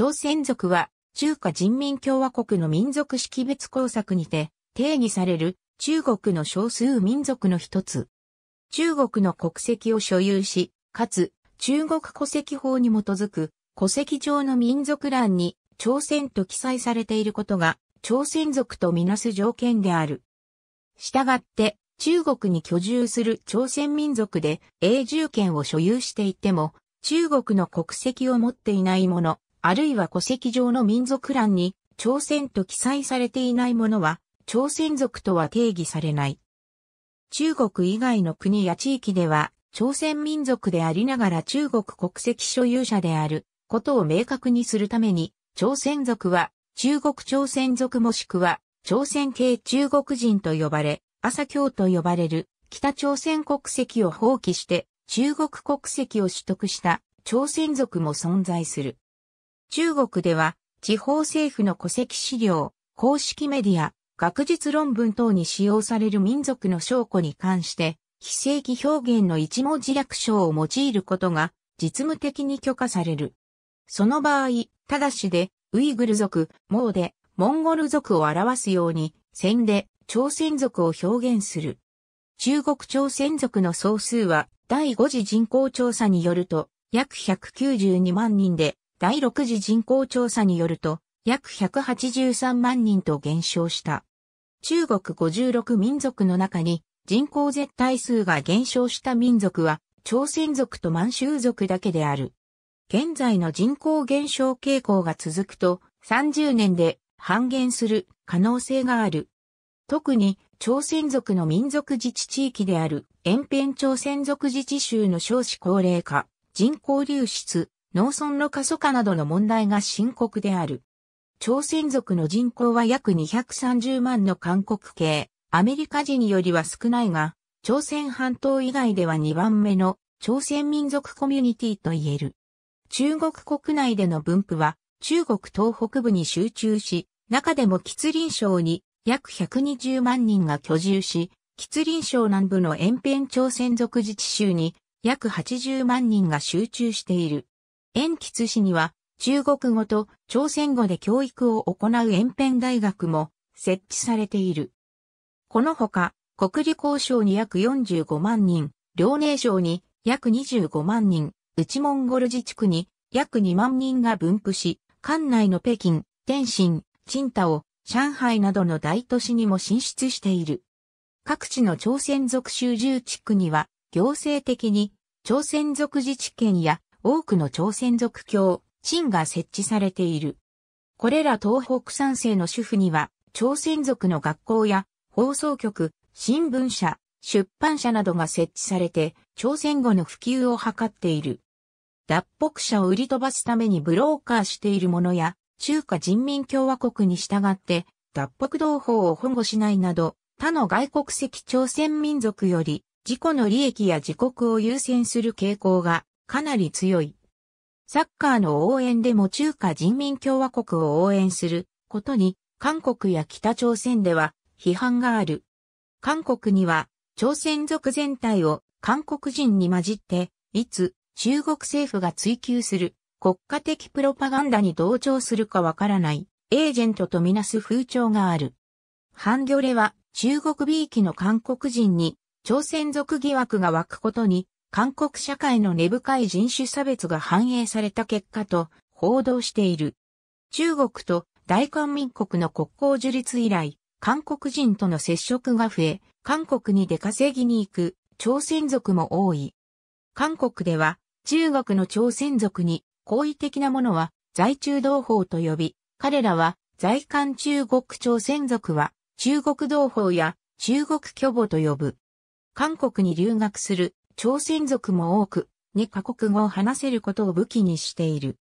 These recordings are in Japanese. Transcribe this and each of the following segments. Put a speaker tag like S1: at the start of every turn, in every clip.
S1: 朝鮮族は、中華人民共和国の民族識別工作にて、定義される中国の少数民族の一つ。中国の国籍を所有し、かつ、中国戸籍法に基づく、戸籍上の民族欄に、朝鮮と記載されていることが、朝鮮族とみなす条件である。したがって、中国に居住する朝鮮民族で永住権を所有していても、中国の国籍を持っていないもの、あるいは戸籍上の民族欄に、朝鮮と記載されていないものは、朝鮮族とは定義されない。中国以外の国や地域では、朝鮮民族でありながら中国国籍所有者であることを明確にするために、朝鮮族は中国朝鮮族もしくは朝鮮系中国人と呼ばれ、朝京と呼ばれる北朝鮮国籍を放棄して中国国籍を取得した朝鮮族も存在する。中国では地方政府の戸籍資料、公式メディア、学術論文等に使用される民族の証拠に関して、非正規表現の一文字略称を用いることが実務的に許可される。その場合、ただしで、ウイグル族、モーで、モンゴル族を表すように、戦で、朝鮮族を表現する。中国朝鮮族の総数は、第5次人口調査によると、約192万人で、第6次人口調査によると、約183万人と減少した。中国56民族の中に人口絶対数が減少した民族は朝鮮族と満州族だけである。現在の人口減少傾向が続くと30年で半減する可能性がある。特に朝鮮族の民族自治地域である延辺朝鮮族自治州の少子高齢化、人口流出、農村の過疎化などの問題が深刻である。朝鮮族の人口は約230万の韓国系、アメリカ人よりは少ないが、朝鮮半島以外では2番目の朝鮮民族コミュニティと言える。中国国内での分布は中国東北部に集中し、中でも吉林省に約120万人が居住し、吉林省南部の延辺朝鮮族自治州に約80万人が集中している。延吉市には中国語と朝鮮語で教育を行う延辺大学も設置されている。このほか、国理高省に約45万人、遼寧省に約25万人、内モンゴル自治区に約2万人が分布し、館内の北京、天津、青島、上海などの大都市にも進出している。各地の朝鮮族州中地区には、行政的に朝鮮族自治権や多くの朝鮮族教、真が設置されている。これら東北三世の主婦には、朝鮮族の学校や放送局、新聞社、出版社などが設置されて、朝鮮語の普及を図っている。脱北者を売り飛ばすためにブローカーしているものや、中華人民共和国に従って、脱北同胞を保護しないなど、他の外国籍朝鮮民族より、自己の利益や自国を優先する傾向がかなり強い。サッカーの応援でも中華人民共和国を応援することに韓国や北朝鮮では批判がある。韓国には朝鮮族全体を韓国人に混じっていつ中国政府が追求する国家的プロパガンダに同調するかわからないエージェントとみなす風潮がある。ハンギョレは中国美意気の韓国人に朝鮮族疑惑が湧くことに韓国社会の根深い人種差別が反映された結果と報道している。中国と大韓民国の国交樹立以来、韓国人との接触が増え、韓国に出稼ぎに行く朝鮮族も多い。韓国では中国の朝鮮族に好意的なものは在中同胞と呼び、彼らは在韓中国朝鮮族は中国同胞や中国巨母と呼ぶ。韓国に留学する朝鮮族も多く、2カ国語を話せることを武器にしている。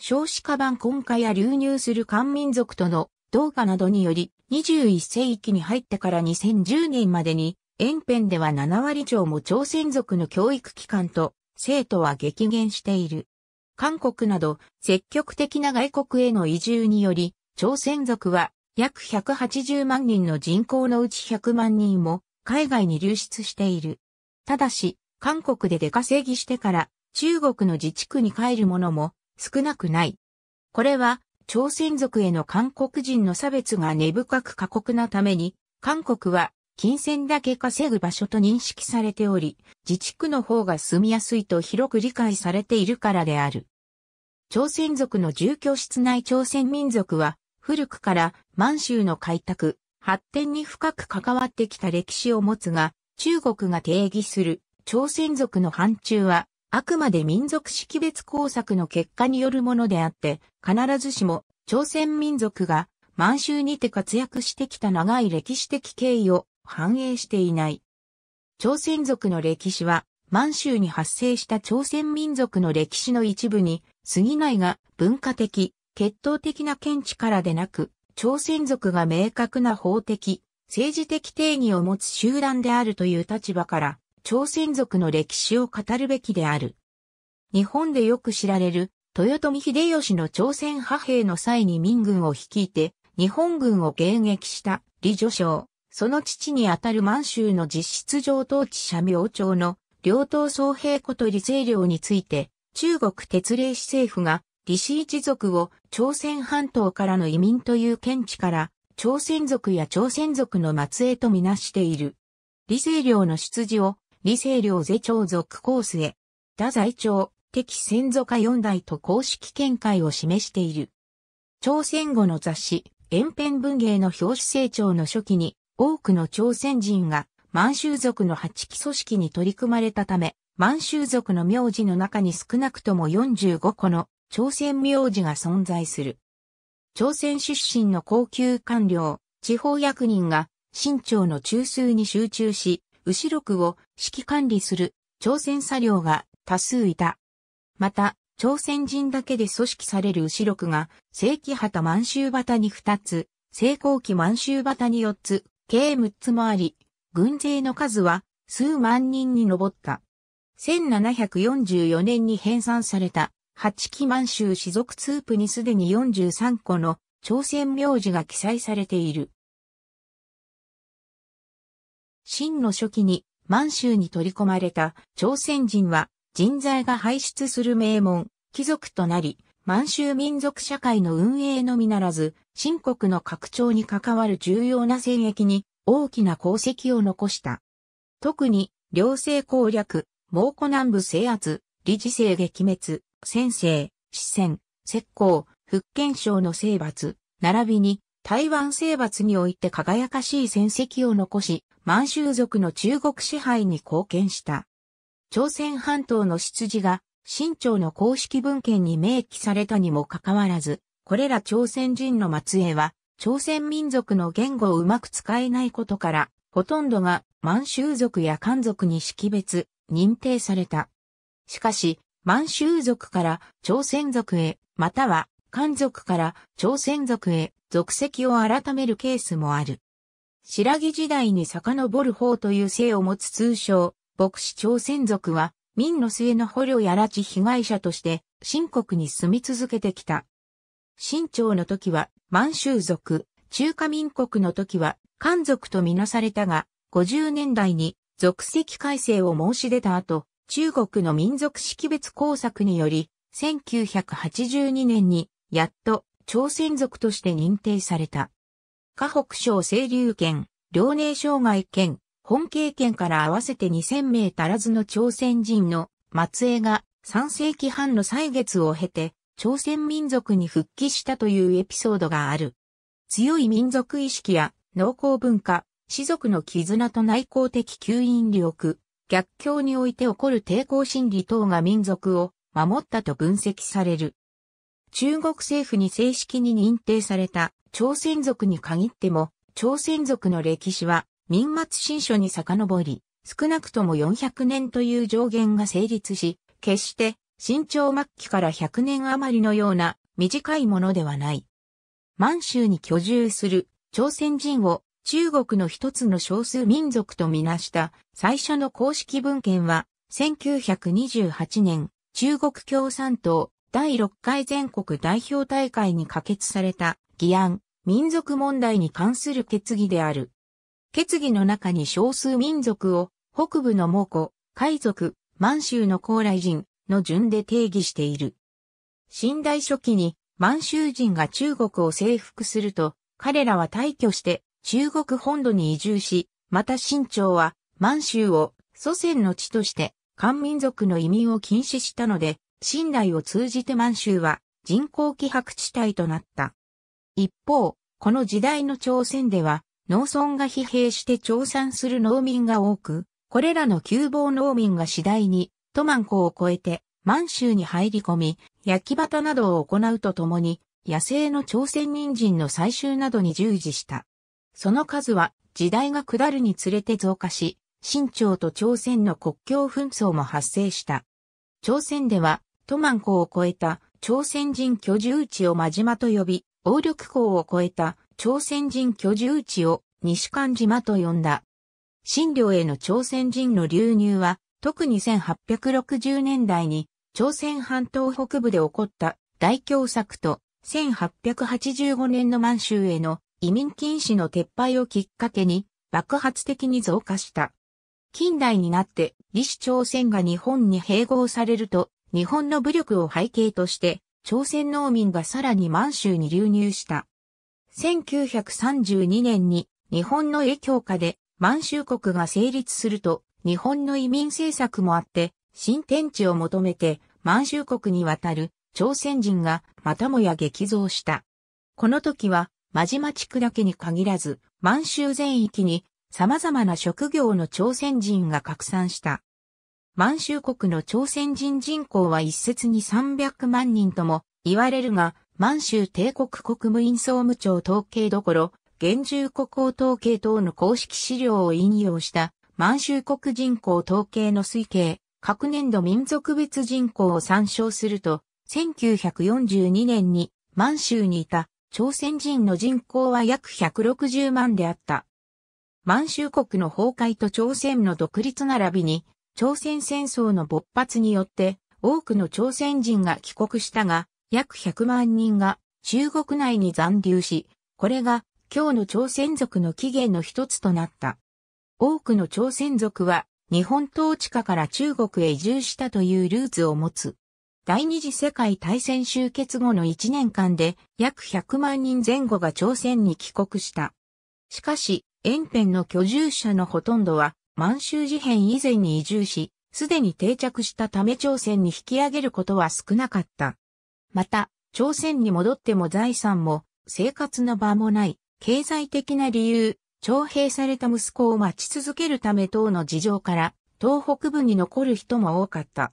S1: 少子化版根化や流入する漢民族との同化などにより、21世紀に入ってから2010年までに、延辺では7割超も朝鮮族の教育機関と生徒は激減している。韓国など積極的な外国への移住により、朝鮮族は約180万人の人口のうち100万人も海外に流出している。ただし、韓国で出稼ぎしてから中国の自治区に帰る者も少なくない。これは朝鮮族への韓国人の差別が根深く過酷なために、韓国は金銭だけ稼ぐ場所と認識されており、自治区の方が住みやすいと広く理解されているからである。朝鮮族の住居室内朝鮮民族は、古くから満州の開拓、発展に深く関わってきた歴史を持つが、中国が定義する朝鮮族の反中は、あくまで民族識別工作の結果によるものであって、必ずしも朝鮮民族が満州にて活躍してきた長い歴史的経緯を反映していない。朝鮮族の歴史は満州に発生した朝鮮民族の歴史の一部に過ぎないが文化的、血統的な見地からでなく、朝鮮族が明確な法的、政治的定義を持つ集団であるという立場から朝鮮族の歴史を語るべきである。日本でよく知られる、豊臣秀吉の朝鮮派兵の際に民軍を率いて、日本軍を迎撃した李助将、その父にあたる満州の実質上統治者明朝の両党総兵こと李清領について、中国鉄令市政府が李氏一族を朝鮮半島からの移民という見地から、朝鮮族や朝鮮族の末裔とみなしている。李清領の出自を李清良是朝族コースへ、打宰朝、敵先祖化四代と公式見解を示している。朝鮮語の雑誌、延辺文芸の表紙成長の初期に、多くの朝鮮人が満州族の八旗組織に取り組まれたため、満州族の名字の中に少なくとも45個の朝鮮名字が存在する。朝鮮出身の高級官僚、地方役人が、清朝の中枢に集中し、ろ区を指揮管理する朝鮮作業が多数いた。また、朝鮮人だけで組織されるろ区が、正規旗満州旗に2つ、成功期満州旗に4つ、計6つもあり、軍勢の数は数万人に上った。1744年に編纂された八期満州士族通譜にすでに43個の朝鮮名字が記載されている。真の初期に満州に取り込まれた朝鮮人は人材が排出する名門、貴族となり、満州民族社会の運営のみならず、新国の拡張に関わる重要な戦役に大きな功績を残した。特に、両政攻略、蒙古南部制圧、理事制撃滅、先制、四川、石膏、福建省の征伐、並びに台湾征伐において輝かしい戦績を残し、満州族の中国支配に貢献した。朝鮮半島の出自が、清朝の公式文献に明記されたにもかかわらず、これら朝鮮人の末裔は、朝鮮民族の言語をうまく使えないことから、ほとんどが満州族や漢族に識別、認定された。しかし、満州族から朝鮮族へ、または漢族から朝鮮族へ、族籍を改めるケースもある。白木時代に遡る方という姓を持つ通称、牧師朝鮮族は、民の末の捕虜や拉致被害者として、新国に住み続けてきた。清朝の時は、満州族、中華民国の時は、漢族とみなされたが、50年代に族籍改正を申し出た後、中国の民族識別工作により、1982年に、やっと朝鮮族として認定された。河北省清流県、遼寧省外県、本慶県から合わせて2000名足らずの朝鮮人の末裔が3世紀半の歳月を経て朝鮮民族に復帰したというエピソードがある。強い民族意識や農耕文化、士族の絆と内向的吸引力、逆境において起こる抵抗心理等が民族を守ったと分析される。中国政府に正式に認定された朝鮮族に限っても、朝鮮族の歴史は民末新書に遡り、少なくとも400年という上限が成立し、決して新朝末期から100年余りのような短いものではない。満州に居住する朝鮮人を中国の一つの少数民族とみなした最初の公式文献は1928年中国共産党第6回全国代表大会に可決された議案、民族問題に関する決議である。決議の中に少数民族を北部の蒙古、海族、満州の高麗人の順で定義している。新代初期に満州人が中国を征服すると、彼らは退去して中国本土に移住し、また清朝は満州を祖先の地として漢民族の移民を禁止したので、信頼を通じて満州は人口希薄地帯となった。一方、この時代の朝鮮では、農村が疲弊して調産する農民が多く、これらの窮乏農民が次第に、都満湖を越えて、満州に入り込み、焼き畑などを行うとともに、野生の朝鮮人参の採集などに従事した。その数は、時代が下るにつれて増加し、清朝と朝鮮の国境紛争も発生した。朝鮮では、トマン港を越えた朝鮮人居住地を真島と呼び、王緑港を越えた朝鮮人居住地を西館島と呼んだ。新領への朝鮮人の流入は、特に1860年代に朝鮮半島北部で起こった大凶作と1885年の満州への移民禁止の撤廃をきっかけに爆発的に増加した。近代になって李氏朝鮮が日本に併合されると日本の武力を背景として、朝鮮農民がさらに満州に流入した。1932年に日本の影響下で満州国が成立すると、日本の移民政策もあって、新天地を求めて満州国に渡る朝鮮人がまたもや激増した。この時は、真島地区だけに限らず、満州全域に様々な職業の朝鮮人が拡散した。満州国の朝鮮人人口は一説に300万人とも言われるが、満州帝国国務院総務庁統計どころ、現住国王統計等の公式資料を引用した満州国人口統計の推計、各年度民族別人口を参照すると、1942年に満州にいた朝鮮人の人口は約160万であった。満州国の崩壊と朝鮮の独立並びに朝鮮戦争の勃発によって多くの朝鮮人が帰国したが、約100万人が中国内に残留し、これが今日の朝鮮族の起源の一つとなった。多くの朝鮮族は日本統治下から中国へ移住したというルーツを持つ。第二次世界大戦終結後の1年間で約100万人前後が朝鮮に帰国した。しかし、延辺の居住者のほとんどは満州事変以前に移住し、すでに定着したため朝鮮に引き上げることは少なかった。また、朝鮮に戻っても財産も、生活の場もない、経済的な理由、徴兵された息子を待ち続けるため等の事情から、東北部に残る人も多かった。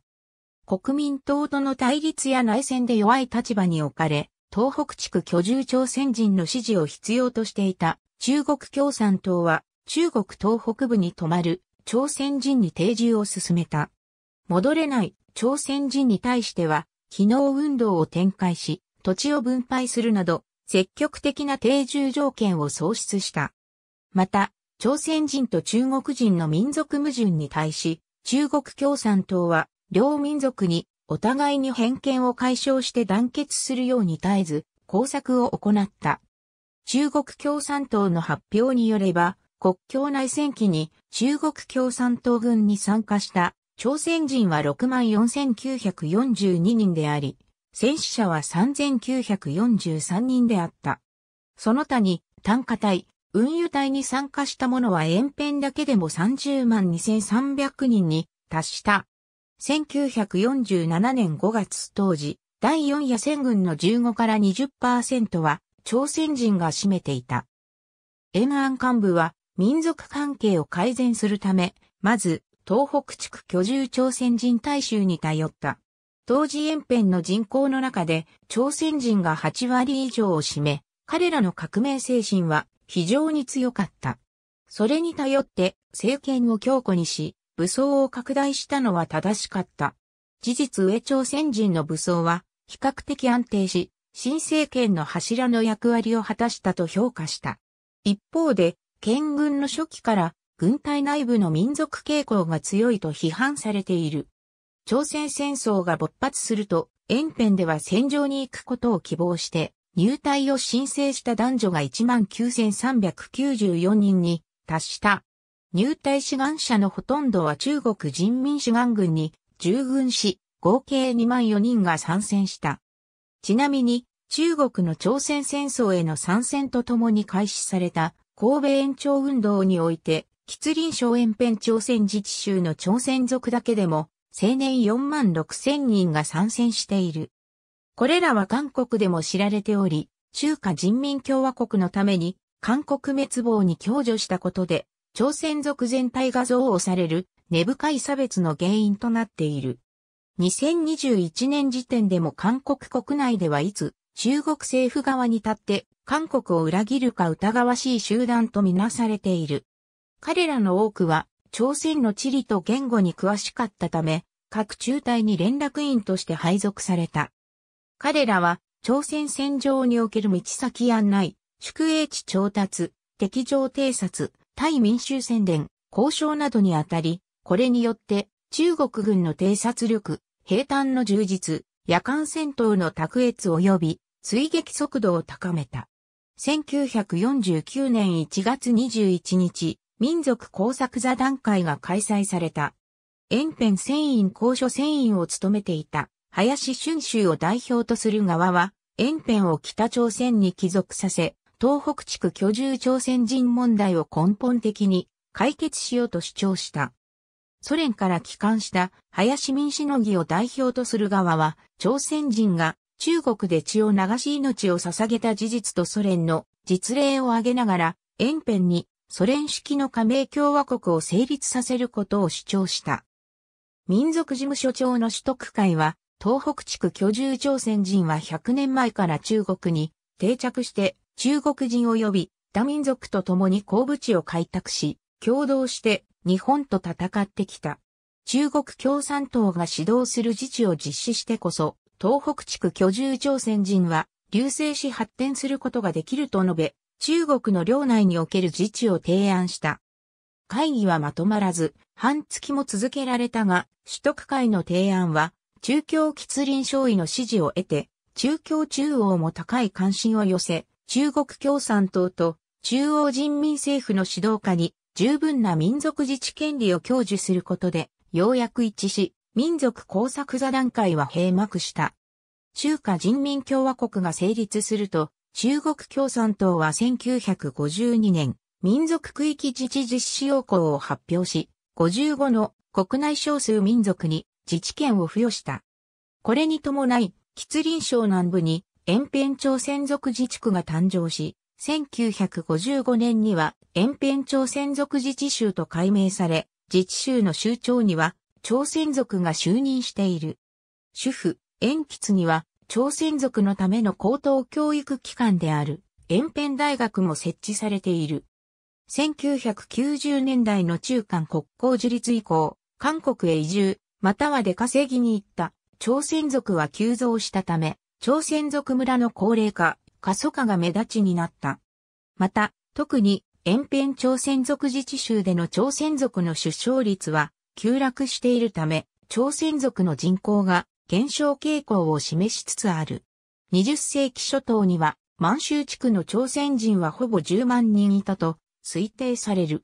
S1: 国民党との対立や内戦で弱い立場に置かれ、東北地区居住朝鮮人の支持を必要としていた中国共産党は中国東北部に泊まる朝鮮人に定住を進めた。戻れない朝鮮人に対しては、機能運動を展開し、土地を分配するなど、積極的な定住条件を創出した。また、朝鮮人と中国人の民族矛盾に対し、中国共産党は、両民族にお互いに偏見を解消して団結するように絶えず、工作を行った。中国共産党の発表によれば、国境内戦期に中国共産党軍に参加した朝鮮人は64,942人であり、戦死者は3,943人であった。その他に単価隊、運輸隊に参加した者は延辺だけでも30万2300人に達した。1947年5月当時、第4夜戦軍の15から20%は朝鮮人が占めていた。延安幹部は民族関係を改善するため、まず、東北地区居住朝鮮人大衆に頼った。当時延辺の人口の中で朝鮮人が8割以上を占め、彼らの革命精神は非常に強かった。それに頼って政権を強固にし、武装を拡大したのは正しかった。事実上朝鮮人の武装は比較的安定し、新政権の柱の役割を果たしたと評価した。一方で、県軍の初期から軍隊内部の民族傾向が強いと批判されている。朝鮮戦争が勃発すると、延辺では戦場に行くことを希望して、入隊を申請した男女が19,394人に達した。入隊志願者のほとんどは中国人民志願軍に従軍し、合計2万4人が参戦した。ちなみに、中国の朝鮮戦争への参戦とともに開始された神戸延長運動において、吉林省延辺朝鮮自治州の朝鮮族だけでも、青年4万6千人が参戦している。これらは韓国でも知られており、中華人民共和国のために、韓国滅亡に享受したことで、朝鮮族全体が憎悪される根深い差別の原因となっている。2021年時点でも韓国国内ではいつ中国政府側に立って韓国を裏切るか疑わしい集団とみなされている。彼らの多くは、朝鮮の地理と言語に詳しかったため、各中隊に連絡員として配属された。彼らは、朝鮮戦場における道先案内、宿営地調達、敵情偵察、対民衆宣伝、交渉などにあたり、これによって中国軍の偵察力、兵端の充実、夜間戦闘の卓越及び追撃速度を高めた。1949年1月21日、民族工作座談会が開催された。延辺船員高所船員を務めていた、林春秋を代表とする側は、延辺を北朝鮮に帰属させ、東北地区居住朝鮮人問題を根本的に解決しようと主張した。ソ連から帰還した林民主の義を代表とする側は、朝鮮人が中国で血を流し命を捧げた事実とソ連の実例を挙げながら、延辺にソ連式の加盟共和国を成立させることを主張した。民族事務所長の取得会は、東北地区居住朝鮮人は100年前から中国に定着して中国人及び他民族と共に鉱部地を開拓し、共同して日本と戦ってきた。中国共産党が指導する自治を実施してこそ、東北地区居住朝鮮人は、流星し発展することができると述べ、中国の領内における自治を提案した。会議はまとまらず、半月も続けられたが、取得会の提案は、中共吉林省尉の支持を得て、中共中央も高い関心を寄せ、中国共産党と中央人民政府の指導下に十分な民族自治権利を享受することで、ようやく一致し、民族工作座談会は閉幕した。中華人民共和国が成立すると、中国共産党は1952年、民族区域自治実施要項を発表し、55の国内少数民族に自治権を付与した。これに伴い、吉林省南部に延辺朝鮮族自治区が誕生し、1955年には延辺朝鮮族自治州と改名され、自治州の州長には朝鮮族が就任している。主婦、延吉には、朝鮮族のための高等教育機関である、延辺大学も設置されている。1990年代の中韓国交樹立以降、韓国へ移住、または出稼ぎに行った、朝鮮族は急増したため、朝鮮族村の高齢化、過疎化が目立ちになった。また、特に、延辺朝鮮族自治州での朝鮮族の出生率は急落しているため、朝鮮族の人口が減少傾向を示しつつある。20世紀初頭には、満州地区の朝鮮人はほぼ10万人いたと推定される。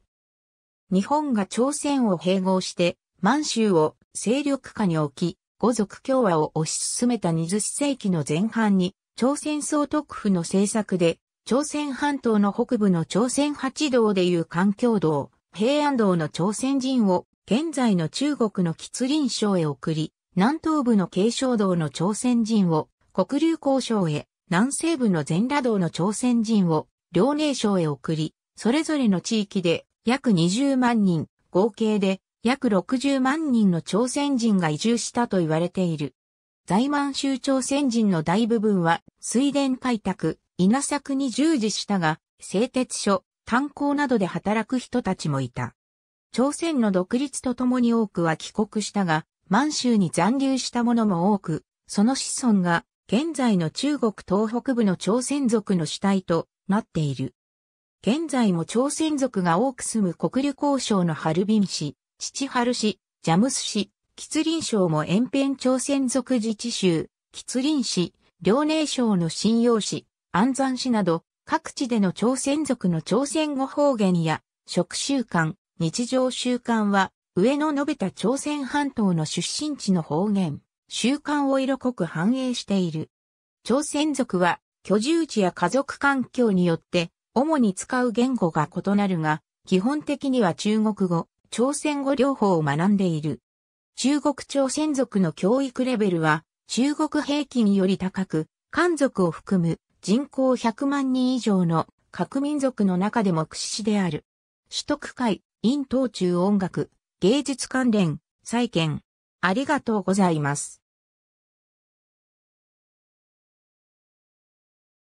S1: 日本が朝鮮を併合して、満州を勢力下に置き、五族共和を推し進めた20世紀の前半に、朝鮮総督府の政策で、朝鮮半島の北部の朝鮮八道でいう環境道、平安道の朝鮮人を現在の中国の吉林省へ送り、南東部の慶祥道の朝鮮人を黒流交渉へ、南西部の全羅道の朝鮮人を遼寧省へ送り、それぞれの地域で約20万人、合計で約60万人の朝鮮人が移住したと言われている。在満州朝鮮人の大部分は水田開拓、稲作に従事したが、製鉄所、炭鉱などで働く人たちもいた。朝鮮の独立とともに多くは帰国したが、満州に残留した者も多く、その子孫が現在の中国東北部の朝鮮族の主体となっている。現在も朝鮮族が多く住む国旅交渉のハルビン市、七春市、ジャムス市、吉林省も延辺朝鮮族自治州、吉林市、遼寧省の信用市、安山市など、各地での朝鮮族の朝鮮語方言や、食習慣、日常習慣は、上野述べた朝鮮半島の出身地の方言、習慣を色濃く反映している。朝鮮族は、居住地や家族環境によって、主に使う言語が異なるが、基本的には中国語、朝鮮語両方を学んでいる。中国朝鮮族の教育レベルは、中国平均より高く、漢族を含む人口100万人以上の各民族の中でも屈指である。取得会、陰東中音楽、芸術関連、債券。ありがとうございます。